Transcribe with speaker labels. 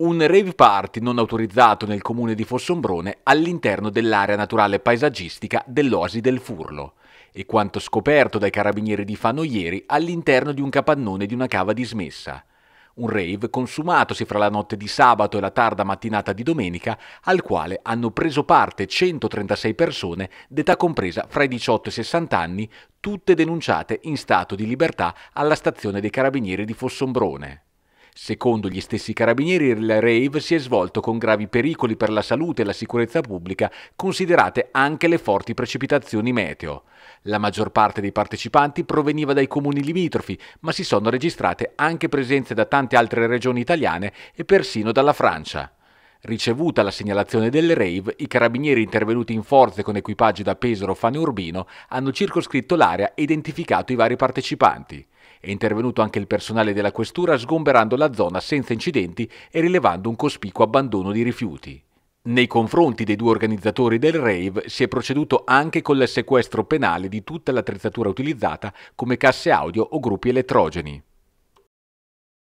Speaker 1: un rave party non autorizzato nel comune di Fossombrone all'interno dell'area naturale paesaggistica dell'Oasi del Furlo e quanto scoperto dai carabinieri di Fano ieri all'interno di un capannone di una cava dismessa. Un rave consumatosi fra la notte di sabato e la tarda mattinata di domenica, al quale hanno preso parte 136 persone d'età compresa fra i 18 e i 60 anni, tutte denunciate in stato di libertà alla stazione dei carabinieri di Fossombrone. Secondo gli stessi carabinieri il rave si è svolto con gravi pericoli per la salute e la sicurezza pubblica, considerate anche le forti precipitazioni meteo. La maggior parte dei partecipanti proveniva dai comuni limitrofi, ma si sono registrate anche presenze da tante altre regioni italiane e persino dalla Francia. Ricevuta la segnalazione del rave, i carabinieri intervenuti in forze con equipaggi da Pesaro Fane Urbino hanno circoscritto l'area e identificato i vari partecipanti. È intervenuto anche il personale della questura sgomberando la zona senza incidenti e rilevando un cospicuo abbandono di rifiuti. Nei confronti dei due organizzatori del rave si è proceduto anche con il sequestro penale di tutta l'attrezzatura utilizzata come casse audio o gruppi elettrogeni.